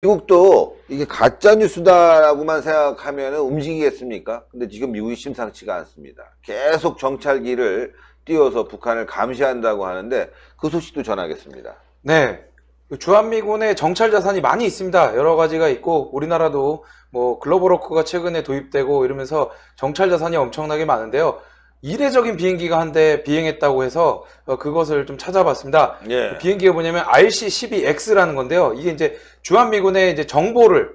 미국도 이게 가짜 뉴스다라고만 생각하면 움직이겠습니까? 근데 지금 미국이 심상치가 않습니다. 계속 정찰기를 띄워서 북한을 감시한다고 하는데 그 소식도 전하겠습니다. 네. 주한미군의 정찰 자산이 많이 있습니다. 여러 가지가 있고 우리나라도 뭐 글로벌 워크가 최근에 도입되고 이러면서 정찰 자산이 엄청나게 많은데요. 이례적인 비행기가 한 대 비행했다고 해서 어, 그것을 좀 찾아봤습니다. 예. 그 비행기가 뭐냐면 RC-12X라는 건데요. 이게 이제 주한미군의 이제 정보를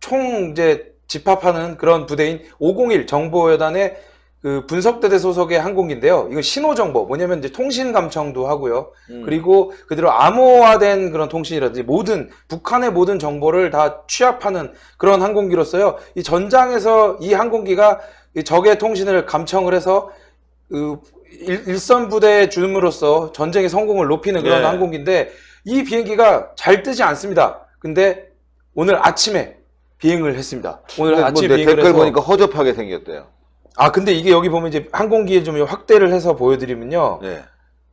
총 이제 집합하는 그런 부대인 501 정보여단의 그 분석대대 소속의 항공기인데요. 이건 신호 정보, 뭐냐면 이제 통신 감청도 하고요. 음. 그리고 그대로 암호화된 그런 통신이라든지 모든 북한의 모든 정보를 다 취합하는 그런 항공기로서요. 이 전장에서 이 항공기가 이 적의 통신을 감청을 해서 그 일선 부대에 줌으로써 전쟁의 성공을 높이는 그런 네. 항공기인데 이 비행기가 잘 뜨지 않습니다. 근데 오늘 아침에 비행을 했습니다. 오늘 아침에 뭐 비행을 댓글 해서 보니까 허접하게 생겼대요. 아 근데 이게 여기 보면 이제 항공기에 좀 확대를 해서 보여드리면요. 네.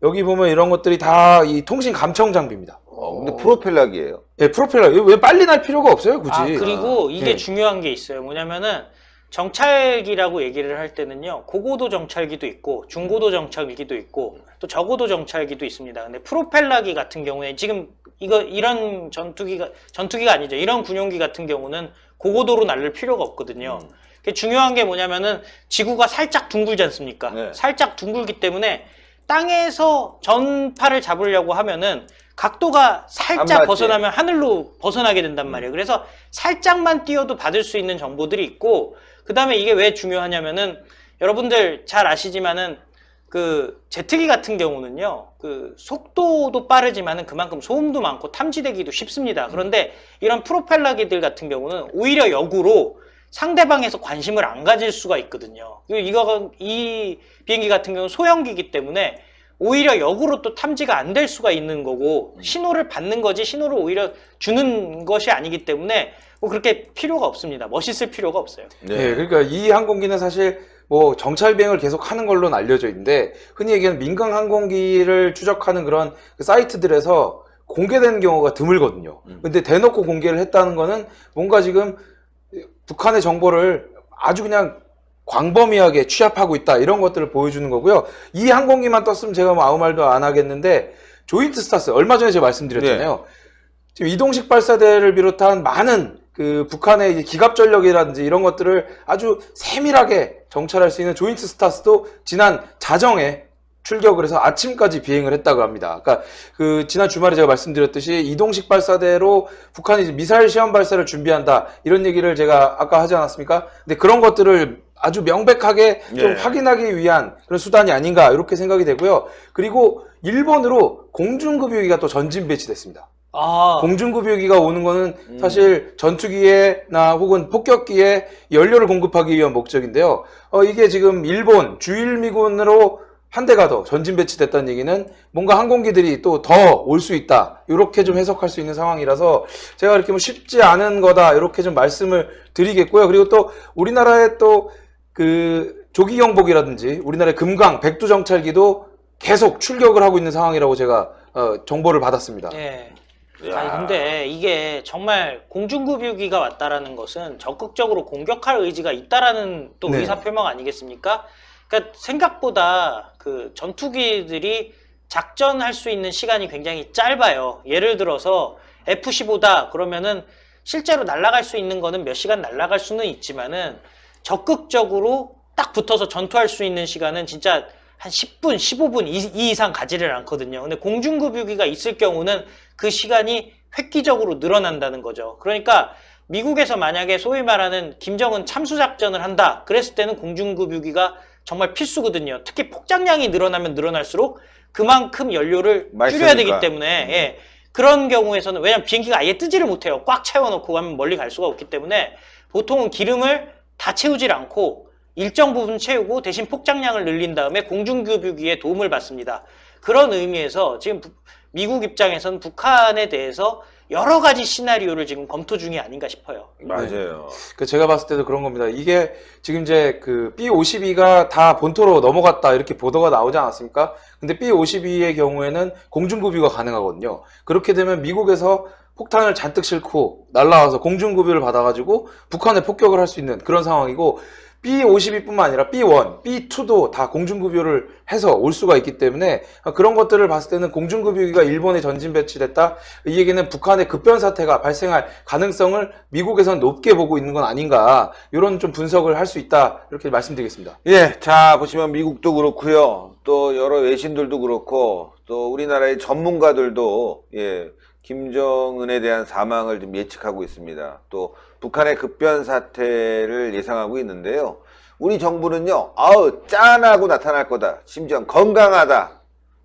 여기 보면 이런 것들이 다 이 통신 감청 장비입니다. 어, 근데 프로펠러기예요. 예, 프로펠러. 왜 빨리 날 필요가 없어요, 굳이. 아, 그리고 아. 이게 네. 중요한 게 있어요. 뭐냐면은 정찰기라고 얘기를 할 때는요 고고도 정찰기도 있고 중고도 정찰기도 있고 또 저고도 정찰기도 있습니다 근데 프로펠러기 같은 경우에 지금 이거 이런 전투기가 전투기가 아니죠 이런 군용기 같은 경우는 고고도로 날릴 필요가 없거든요 음. 중요한 게 뭐냐면은 지구가 살짝 둥글지 않습니까 네. 살짝 둥글기 때문에 땅에서 전파를 잡으려고 하면은 각도가 살짝 벗어나면 하늘로 벗어나게 된단 음. 말이에요. 그래서 살짝만 뛰어도 받을 수 있는 정보들이 있고 그 다음에 이게 왜 중요하냐면은 여러분들 잘 아시지만은 그 제트기 같은 경우는요 그 속도도 빠르지만은 그만큼 소음도 많고 탐지되기도 쉽습니다 음. 그런데 이런 프로펠러기들 같은 경우는 오히려 역으로 상대방에서 관심을 안 가질 수가 있거든요 이거 이 비행기 같은 경우는 소형기기 때문에 오히려 역으로 또 탐지가 안 될 수가 있는 거고 음. 신호를 받는 거지 신호를 오히려 주는 것이 아니기 때문에 뭐 그렇게 필요가 없습니다. 멋있을 필요가 없어요. 네, 네 그러니까 이 항공기는 사실 뭐 정찰 비행을 계속 하는 걸로 는 알려져 있는데 흔히 얘기하는 민간 항공기를 추적하는 그런 그 사이트들에서 공개된 경우가 드물거든요. 음. 근데 대놓고 공개를 했다는 거는 뭔가 지금 북한의 정보를 아주 그냥 광범위하게 취합하고 있다 이런 것들을 보여주는 거고요. 이 항공기만 떴으면 제가 뭐 아무 말도 안 하겠는데 조인트 스타스 얼마 전에 제가 말씀드렸잖아요. 네. 지금 이동식 발사대를 비롯한 많은 그 북한의 기갑 전력이라든지 이런 것들을 아주 세밀하게 정찰할 수 있는 조인트 스타스도 지난 자정에 출격을 해서 아침까지 비행을 했다고 합니다. 그러니까 그 지난 주말에 제가 말씀드렸듯이 이동식 발사대로 북한이 미사일 시험 발사를 준비한다 이런 얘기를 제가 아까 하지 않았습니까? 근데 그런 것들을 아주 명백하게 좀 예. 확인하기 위한 그런 수단이 아닌가 이렇게 생각이 되고요. 그리고 일본으로 공중급유기가 또 전진 배치됐습니다. 아. 공중급유기가 오는 거는 음. 사실 전투기에나 혹은 폭격기에 연료를 공급하기 위한 목적인데요. 어, 이게 지금 일본 주일미군으로 한 대가 더 전진 배치됐다는 얘기는 뭔가 항공기들이 또 더 올 수 있다. 이렇게 좀 해석할 수 있는 상황이라서 제가 이렇게 뭐 쉽지 않은 거다. 이렇게 좀 말씀을 드리겠고요. 그리고 또 우리나라의 또 그 조기 경보기라든지 우리나라의 금강 백두 정찰기도 계속 출격을 하고 있는 상황이라고 제가 어, 정보를 받았습니다. 예. 야. 아니 근데 이게 정말 공중급 유기가 왔다라는 것은 적극적으로 공격할 의지가 있다라는 또 네. 의사 표명 아니겠습니까? 그러니까 생각보다 그 전투기들이 작전할 수 있는 시간이 굉장히 짧아요. 예를 들어서 F-15다 그러면은 실제로 날아갈 수 있는 거는 몇 시간 날아갈 수는 있지만은 적극적으로 딱 붙어서 전투할 수 있는 시간은 진짜 한 10분, 15분 이, 이상 가지를 않거든요. 근데 공중급유기가 있을 경우는 그 시간이 획기적으로 늘어난다는 거죠. 그러니까 미국에서 만약에 소위 말하는 김정은 참수작전을 한다 그랬을 때는 공중급유기가 정말 필수거든요. 특히 폭장량이 늘어나면 늘어날수록 그만큼 연료를 줄여야 되기 때문에 음. 예. 그런 경우에서는 왜냐면 비행기가 아예 뜨지를 못해요. 꽉 채워놓고 가면 멀리 갈 수가 없기 때문에 보통은 기름을 다 채우질 않고 일정 부분 채우고 대신 폭장량을 늘린 다음에 공중교류기에 도움을 받습니다. 그런 의미에서 지금 미국 입장에서는 북한에 대해서 여러 가지 시나리오를 지금 검토 중이 아닌가 싶어요. 네. 맞아요. 네. 그 제가 봤을 때도 그런 겁니다. 이게 지금 이제 그 B52가 다 본토로 넘어갔다 이렇게 보도가 나오지 않았습니까? 근데 B52의 경우에는 공중급유가 가능하거든요. 그렇게 되면 미국에서 폭탄을 잔뜩 싣고 날라와서 공중급유를 받아가지고 북한에 폭격을 할 수 있는 그런 상황이고 B52뿐만 아니라 B1, B2도 다 공중급유를 해서 올 수가 있기 때문에 그런 것들을 봤을 때는 공중급유기가 일본에 전진 배치됐다. 이 얘기는 북한의 급변 사태가 발생할 가능성을 미국에선 높게 보고 있는 건 아닌가 이런 좀 분석을 할 수 있다 이렇게 말씀드리겠습니다. 예, 자 보시면 미국도 그렇고요, 또 여러 외신들도 그렇고 또 우리나라의 전문가들도 예 김정은에 대한 사망을 좀 예측하고 있습니다. 또 북한의 급변 사태를 예상하고 있는데요. 우리 정부는요, 아우 짠하고 나타날 거다. 심지어 건강하다.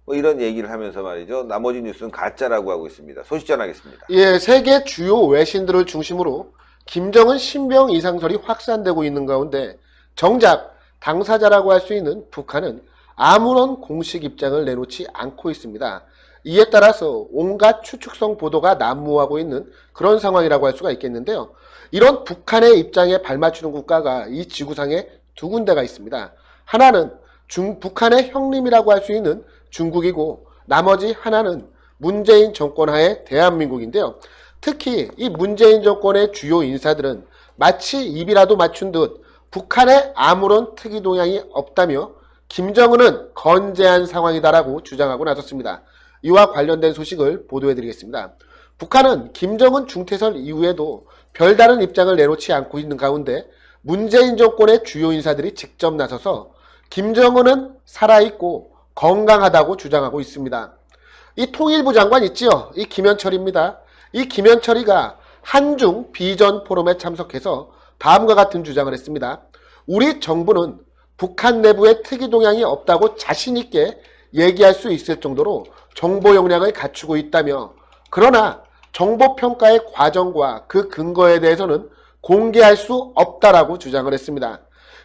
뭐 이런 얘기를 하면서 말이죠. 나머지 뉴스는 가짜라고 하고 있습니다. 소식 전하겠습니다. 예, 세계 주요 외신들을 중심으로 김정은 신병 이상설이 확산되고 있는 가운데 정작 당사자라고 할 수 있는 북한은 아무런 공식 입장을 내놓지 않고 있습니다. 이에 따라서 온갖 추측성 보도가 난무하고 있는 그런 상황이라고 할 수가 있겠는데요. 이런 북한의 입장에 발맞추는 국가가 이 지구상에 두 군데가 있습니다. 하나는 중, 북한의 형님이라고 할 수 있는 중국이고 나머지 하나는 문재인 정권 하에 대한민국인데요. 특히 이 문재인 정권의 주요 인사들은 마치 입이라도 맞춘 듯 북한에 아무런 특이 동향이 없다며 김정은은 건재한 상황이다라고 주장하고 나섰습니다. 이와 관련된 소식을 보도해드리겠습니다. 북한은 김정은 중퇴설 이후에도 별다른 입장을 내놓지 않고 있는 가운데 문재인 정권의 주요 인사들이 직접 나서서 김정은은 살아있고 건강하다고 주장하고 있습니다. 이 통일부 장관 있지요? 이 김현철입니다. 이 김현철이가 한중 비전 포럼에 참석해서 다음과 같은 주장을 했습니다. 우리 정부는 북한 내부에 특이 동향이 없다고 자신있게 얘기할 수 있을 정도로 정보 역량을 갖추고 있다며 그러나 정보 평가의 과정과 그 근거에 대해서는 공개할 수 없다라고 주장을 했습니다.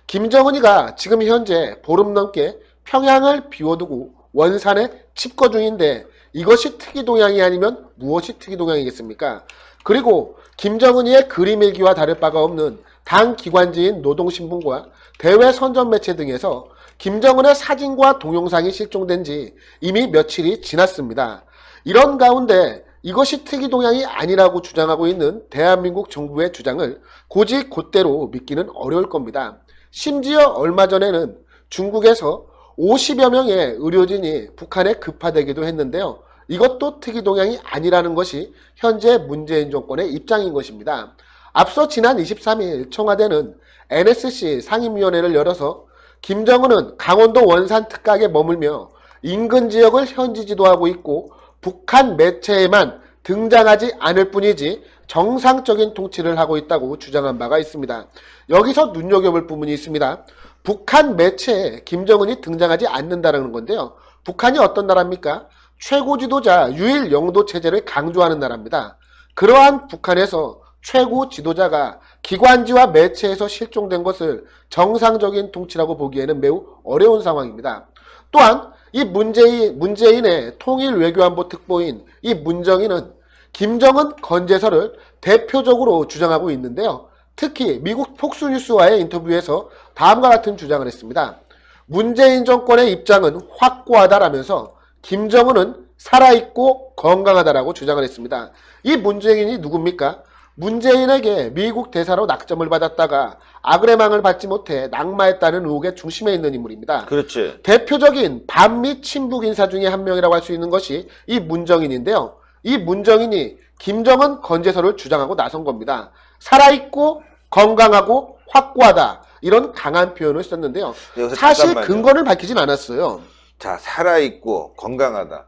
김정은이가 지금 현재 보름 넘게 평양을 비워두고 원산에 집거 중인데 이것이 특이 동향이 아니면 무엇이 특이 동향이겠습니까? 그리고 김정은이의 그림일기와 다를 바가 없는 당 기관지인 노동신문과 대외 선전 매체 등에서 김정은의 사진과 동영상이 실종된 지 이미 며칠이 지났습니다. 이런 가운데 이것이 특이 동향이 아니라고 주장하고 있는 대한민국 정부의 주장을 고지 곧대로 믿기는 어려울 겁니다. 심지어 얼마 전에는 중국에서 50여 명의 의료진이 북한에 급파되기도 했는데요. 이것도 특이 동향이 아니라는 것이 현재 문재인 정권의 입장인 것입니다. 앞서 지난 23일 청와대는 NSC 상임위원회를 열어서 김정은은 강원도 원산 특각에 머물며 인근 지역을 현지 지도하고 있고 북한 매체에만 등장하지 않을 뿐이지 정상적인 통치를 하고 있다고 주장한 바가 있습니다. 여기서 눈여겨볼 부분이 있습니다. 북한 매체에 김정은이 등장하지 않는다라는 건데요. 북한이 어떤 나라입니까? 최고 지도자 유일 영도 체제를 강조하는 나라입니다. 그러한 북한에서 최고 지도자가 기관지와 매체에서 실종된 것을 정상적인 통치라고 보기에는 매우 어려운 상황입니다. 또한 이 문재인, 문재인의 통일 외교안보 특보인 이 문정인은 김정은 건재설을 대표적으로 주장하고 있는데요. 특히 미국 폭스뉴스와의 인터뷰에서 다음과 같은 주장을 했습니다. 문재인 정권의 입장은 확고하다라면서 김정은은 살아있고 건강하다라고 주장을 했습니다. 이 문재인이 누굽니까? 문재인에게 미국 대사로 낙점을 받았다가 아그레망을 받지 못해 낙마했다는 의혹의 중심에 있는 인물입니다. 그렇지. 대표적인 반미 친북 인사 중에 한 명이라고 할 수 있는 것이 이 문정인인데요. 이 문정인이 김정은 건재설을 주장하고 나선 겁니다. 살아있고 건강하고 확고하다 이런 강한 표현을 썼는데요. 네, 사실 잠깐만요. 근거를 밝히진 않았어요. 자 살아있고 건강하다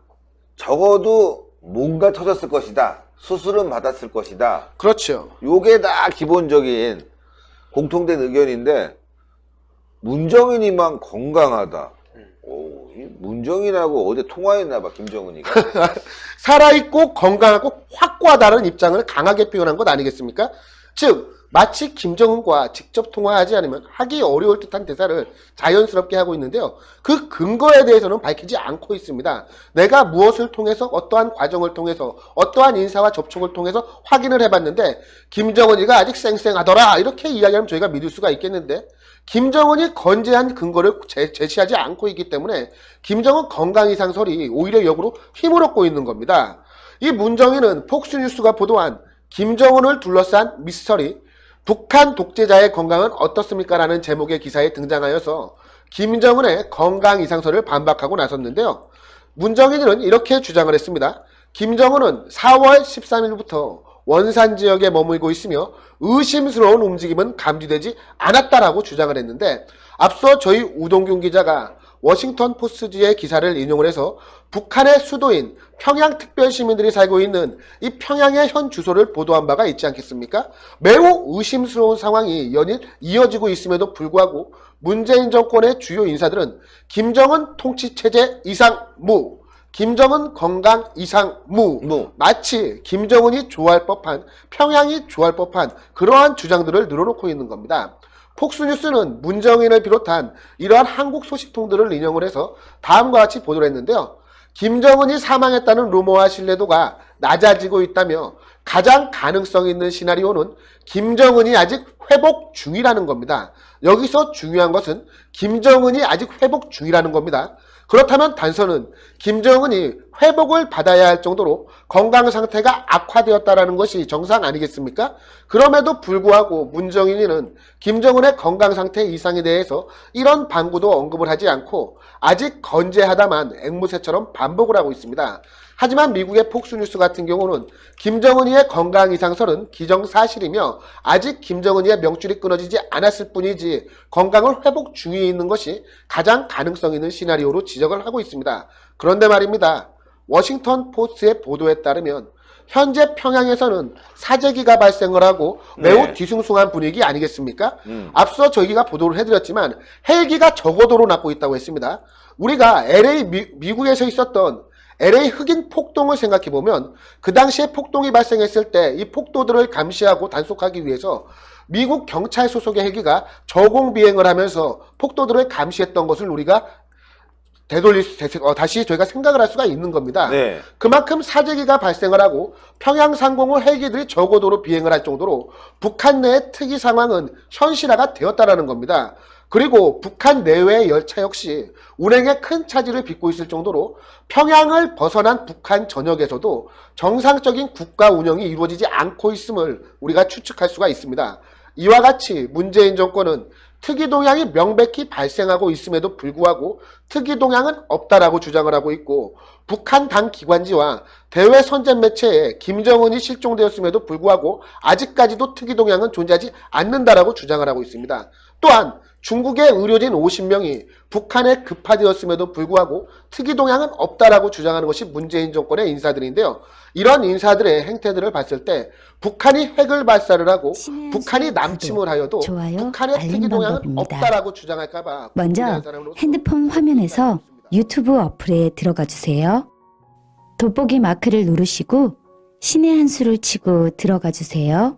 적어도 뭔가 터졌을 것이다. 수술은 받았을 것이다. 그렇죠. 요게 다 기본적인 공통된 의견인데 문정인이만 건강하다. 음. 문정인하고 어제 통화했나봐 김정은이가 살아있고 건강하고 확고하다는 입장을 강하게 표현한 것 아니겠습니까? 즉 마치 김정은과 직접 통화하지 않으면 하기 어려울 듯한 대사를 자연스럽게 하고 있는데요. 그 근거에 대해서는 밝히지 않고 있습니다. 내가 무엇을 통해서 어떠한 과정을 통해서 어떠한 인사와 접촉을 통해서 확인을 해봤는데 김정은이가 아직 쌩쌩하더라 이렇게 이야기하면 저희가 믿을 수가 있겠는데 김정은이 건재한 근거를 제, 시하지 않고 있기 때문에 김정은 건강 이상설이 오히려 역으로 힘을 얻고 있는 겁니다. 이 문정희는 폭스뉴스가 보도한 김정은을 둘러싼 미스터리 북한 독재자의 건강은 어떻습니까? 라는 제목의 기사에 등장하여서 김정은의 건강 이상설을 반박하고 나섰는데요. 문정인은 이렇게 주장을 했습니다. 김정은은 4월 13일부터 원산 지역에 머물고 있으며 의심스러운 움직임은 감지되지 않았다라고 주장을 했는데 앞서 저희 우동균 기자가 워싱턴 포스트지의 기사를 인용을 해서 북한의 수도인 평양 특별 시민들이 살고 있는 이 평양의 현 주소를 보도한 바가 있지 않겠습니까? 매우 의심스러운 상황이 연일 이어지고 있음에도 불구하고 문재인 정권의 주요 인사들은 김정은 통치체제 이상 무 김정은 건강 이상 무. 무. 마치 김정은이 좋아할 법한 평양이 좋아할 법한 그러한 주장들을 늘어놓고 있는 겁니다. 폭스뉴스는 문정인을 비롯한 이러한 한국 소식통들을 인용을 해서 다음과 같이 보도를 했는데요. 김정은이 사망했다는 루머와 신뢰도가 낮아지고 있다며 가장 가능성 있는 시나리오는 김정은이 아직 회복 중이라는 겁니다. 여기서 중요한 것은 김정은이 아직 회복 중이라는 겁니다. 그렇다면 단서는 김정은이 회복을 받아야 할 정도로 건강 상태가 악화되었다라는 것이 정상 아니겠습니까? 그럼에도 불구하고 문정인이는 김정은의 건강 상태 이상에 대해서 이런 방구도 언급을 하지 않고 아직 건재하다만 앵무새처럼 반복을 하고 있습니다. 하지만 미국의 폭스뉴스 같은 경우는 김정은이의 건강 이상설은 기정사실이며 아직 김정은이의 명줄이 끊어지지 않았을 뿐이지 건강을 회복 중에 있는 것이 가장 가능성 있는 시나리오로 지적을 하고 있습니다. 그런데 말입니다. 워싱턴 포스트의 보도에 따르면 현재 평양에서는 사재기가 발생을 하고 네. 매우 네. 뒤숭숭한 분위기 아니겠습니까? 음. 앞서 저희가 보도를 해드렸지만 헬기가 적어도로 났고 있다고 했습니다. 우리가 LA 미, 국에서 있었던 LA 흑인 폭동을 생각해 보면 그 당시에 폭동이 발생했을 때 이 폭도들을 감시하고 단속하기 위해서 미국 경찰 소속의 헬기가 저공 비행을 하면서 폭도들을 감시했던 것을 우리가 되돌릴 되돌, 어, 다시 저희가 생각을 할 수가 있는 겁니다. 네. 그만큼 사재기가 발생을 하고 평양 상공을 헬기들이 저고도로 비행을 할 정도로 북한 내의 특이 상황은 현실화가 되었다라는 겁니다. 그리고 북한 내외의 열차 역시 운행에 큰 차질을 빚고 있을 정도로 평양을 벗어난 북한 전역에서도 정상적인 국가 운영이 이루어지지 않고 있음을 우리가 추측할 수가 있습니다. 이와 같이 문재인 정권은 특이 동향이 명백히 발생하고 있음에도 불구하고 특이 동향은 없다라고 주장을 하고 있고 북한 당 기관지와 대외 선전 매체에 김정은이 실종되었음에도 불구하고 아직까지도 특이 동향은 존재하지 않는다라고 주장을 하고 있습니다. 또한 중국의 의료진 50명이 북한에 급파되었음에도 불구하고 특이 동향은 없다라고 주장하는 것이 문재인 정권의 인사들인데요. 이런 인사들의 행태들을 봤을 때 북한이 핵을 발사를 하고 북한이 남침을 하여도 좋아요, 북한의 특이 동향은 없다라고 주장할까 봐 먼저 핸드폰 화면에서 유튜브 어플에 들어가 주세요. 돋보기 마크를 누르시고 신의 한 수를 치고 들어가 주세요.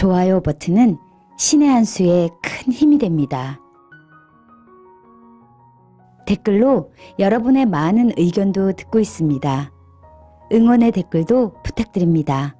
좋아요 버튼은 신의 한 수에 큰 힘이 됩니다. 댓글로 여러분의 많은 의견도 듣고 있습니다. 응원의 댓글도 부탁드립니다.